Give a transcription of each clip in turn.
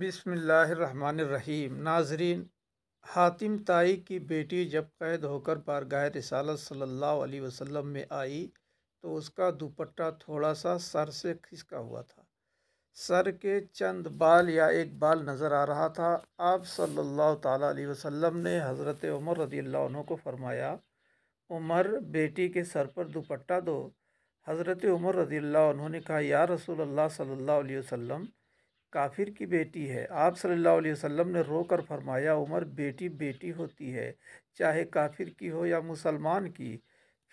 बिसमीम नाजरीन हातिम ताई की बेटी जब कैद होकर बारगाह रिसालत सल्लल्लाहु अलैहि वसल्लम में आई तो उसका दुपट्टा थोड़ा सा सर से खिसका हुआ था सर के चंद बाल या एक बाल नज़र आ रहा था आप सल्लल्लाहु ताला अलैहि वसल्लम ने हज़रत उमर रदी अल्लाह को फ़रमाया उमर बेटी के सर पर दुपट्टा दो हज़रत उमर रदी अल्लाह ने कहा या रसूल अल्लाह सल्लल्लाहु अलैहि वसल्लम काफिर की बेटी है आप सल्लल्लाहु अलैहि वसल्लम ने रोकर फरमाया उमर बेटी बेटी होती है चाहे काफिर की हो या मुसलमान की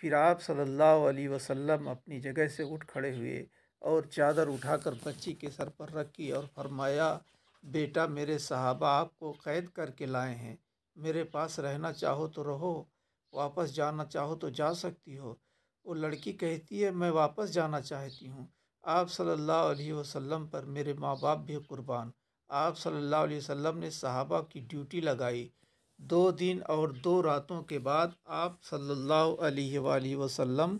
फिर आप सल्लल्लाहु अलैहि वसल्लम अपनी जगह से उठ खड़े हुए और चादर उठाकर बच्ची के सर पर रखी और फरमाया बेटा मेरे सहाबा आपको कैद करके लाए हैं मेरे पास रहना चाहो तो रहो वापस जाना चाहो तो जा सकती हो वो लड़की कहती है मैं वापस जाना चाहती हूँ आप सल्लल्लाहु अलैहि वसल्लम पर मेरे माँ बाप भी कुर्बान आप सल्लल्लाहु अलैहि वसल्लम ने सहाबा की ड्यूटी लगाई दो दिन और दो रातों के बाद आप सल्लल्लाहु अलैहि वसल्लम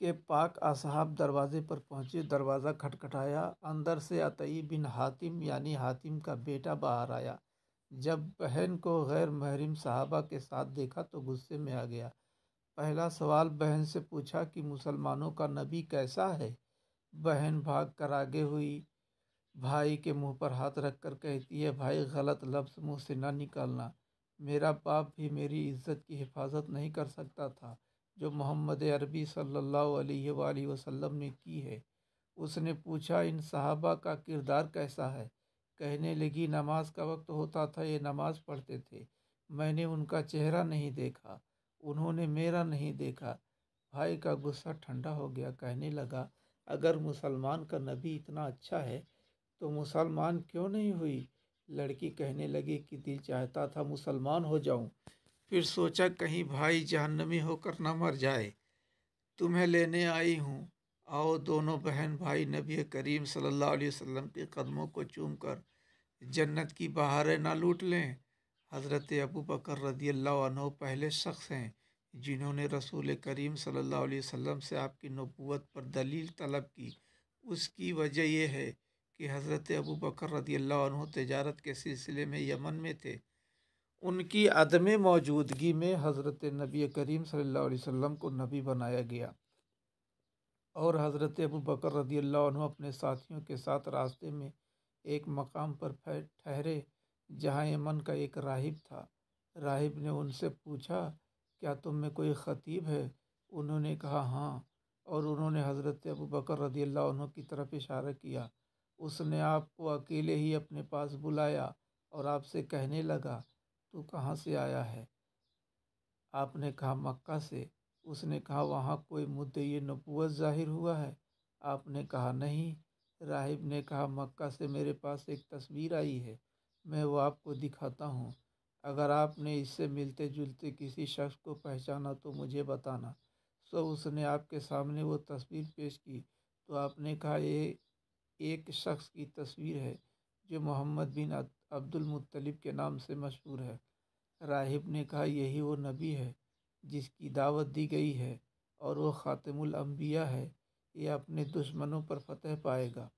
के पाक असहाब दरवाज़े पर पहुँचे दरवाज़ा खटखटाया अंदर से अतई बिन हातिम यानी हातिम का बेटा बाहर आया जब बहन को गैर महरम साहबा के साथ देखा तो गुस्से में आ गया पहला सवाल बहन से पूछा कि मुसलमानों का नबी कैसा है बहन भाग कर आगे हुई भाई के मुंह पर हाथ रख कर कहती है भाई गलत लफ्ज़ मुंह से ना निकालना मेरा बाप भी मेरी इज्जत की हिफाजत नहीं कर सकता था जो मोहम्मद अरबी सल्ला वसम ने की है उसने पूछा इन सहाबा का किरदार कैसा है कहने लगी नमाज का वक्त होता था ये नमाज़ पढ़ते थे मैंने उनका चेहरा नहीं देखा उन्होंने मेरा नहीं देखा भाई का गुस्सा ठंडा हो गया कहने लगा अगर मुसलमान का नबी इतना अच्छा है तो मुसलमान क्यों नहीं हुई लड़की कहने लगी कि दिल चाहता था मुसलमान हो जाऊं फिर सोचा कहीं भाई जहनमी होकर न मर जाए तुम्हें लेने आई हूँ आओ दोनों बहन भाई नबी करीम सल्लल्लाहु अलैहि वसल्लम के कदमों को चूमकर जन्नत की बहारें ना लूट लें हज़रत अबू बकर रदी अल्लाह पहले शख्स हैं जिन्होंने रसूल करीम सल्लल्लाहु अलैहि वसल्लम से आपकी नबूत पर दलील तलब की उसकी वजह यह है कि हज़रत अबू बकर रदी अल्लाह तजारत के सिलसिले में यमन में थे उनकी अदम मौजूदगी में हज़रत नबी करीम सल्लल्लाहु अलैहि वसल्लम को नबी बनाया गया और हज़रत अबू बकर रदी अल्लाह अपने साथियों के साथ रास्ते में एक मकाम पर ठहरे जहाँ यमन का एक राहिब था राहिब ने उनसे पूछा क्या तुम में कोई ख़तीब है उन्होंने कहा हाँ और उन्होंने हज़रत अबू बकर रदी अल्लाह की तरफ इशारा किया उसने आपको अकेले ही अपने पास बुलाया और आपसे कहने लगा तू कहाँ से आया है आपने कहा मक्का से उसने कहा वहाँ कोई मुद्दे नबूत ज़ाहिर हुआ है आपने कहा नहीं राहिब ने कहा मक्का से मेरे पास एक तस्वीर आई है मैं वो आपको दिखाता हूँ अगर आपने इससे मिलते जुलते किसी शख्स को पहचाना तो मुझे बताना सो उसने आपके सामने वो तस्वीर पेश की तो आपने कहा ये एक शख्स की तस्वीर है जो मोहम्मद बिन अब्दुल मुत्तलिब के नाम से मशहूर है राहिब ने कहा यही वो नबी है जिसकी दावत दी गई है और वो ख़ातमुल अंबिया है ये अपने दुश्मनों पर फतह पाएगा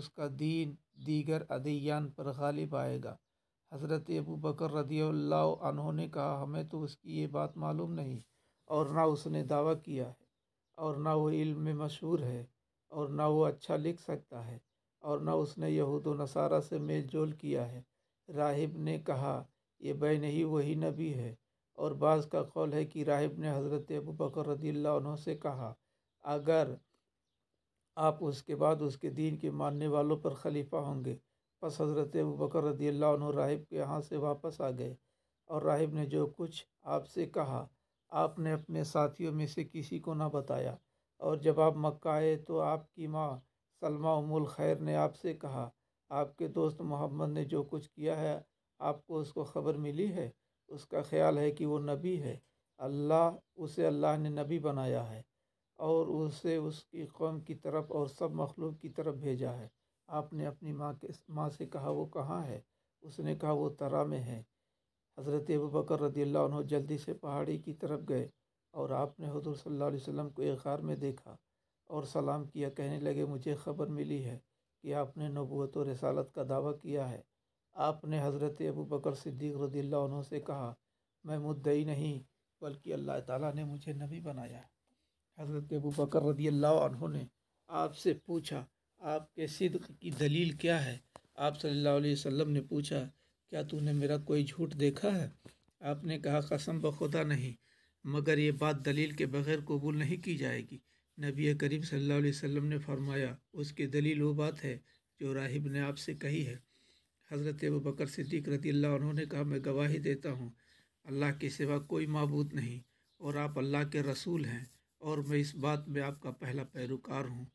उसका दीन दीगर अदयान पर गालिब आएगा हज़रत अबू बकर रदी अल्लाह ने कहा हमें तो उसकी ये बात मालूम नहीं और ना उसने दावा किया है और ना वो इल्म में मशहूर है और ना वो अच्छा लिख सकता है और ना उसने यहूद नसारा से मेल जोल किया है राहिब ने कहा यह बैन ही वही नबी है और बाज़ का कौल है कि राहिब ने हज़रत अबू बकर रदी से कहा अगर आप उसके बाद उसके दीन के मानने वालों पर खलीफा होंगे बस हज़रत अबू बकर रदी अल्लाह राहिब के यहाँ से वापस आ गए और राहिब ने जो कुछ आपसे कहा आपने अपने साथियों में से किसी को ना बताया और जब आप मक्का आए तो आपकी माँ सलमा उमुल खैर ने आपसे कहा आपके दोस्त मोहम्मद ने जो कुछ किया है आपको उसको ख़बर मिली है उसका ख्याल है कि वो नबी है अल्लाह उसे अल्लाह ने नबी बनाया है और उसे उसकी कौम की तरफ और सब मखलूक की तरफ भेजा है आपने अपनी माँ के माँ से कहा वो कहाँ है उसने कहा वो तरा में है हज़रत अबू बकर रदी अल्लाह जल्दी से पहाड़ी की तरफ गए और आपने हजूर सल्ला वसम को एक गार में देखा और सलाम किया कहने लगे मुझे खबर मिली है कि आपने नबूत और रसालत का दावा किया है आपने हज़रत अबू बकर सिद्दीक रदी से कहा मैं मुद्दई नहीं बल्कि अल्लाह ताला ने मुझे नबी बनाया है हज़रत अबू बकर रदी अल्लाह ने आपसे पूछा आपके सिद्क की दलील क्या है आप सल्लल्लाहु अलैहि वसल्लम ने पूछा क्या तूने मेरा कोई झूठ देखा है आपने कहा कसम बखुदा नहीं मगर ये बात दलील के बगैर कबूल नहीं की जाएगी नबी करीम सल्लल्लाहु अलैहि वसल्लम ने फरमाया उसकी दलील वो बात है जो राहिब ने आपसे कही है हज़रत अबू बकर सिद्दीक रदी अल्लाह उन्होंने कहा मैं गवाही देता हूँ अल्लाह के सिवा कोई मबूद नहीं और आप अल्लाह के रसूल हैं और मैं इस बात में आपका पहला पैरोकार हूँ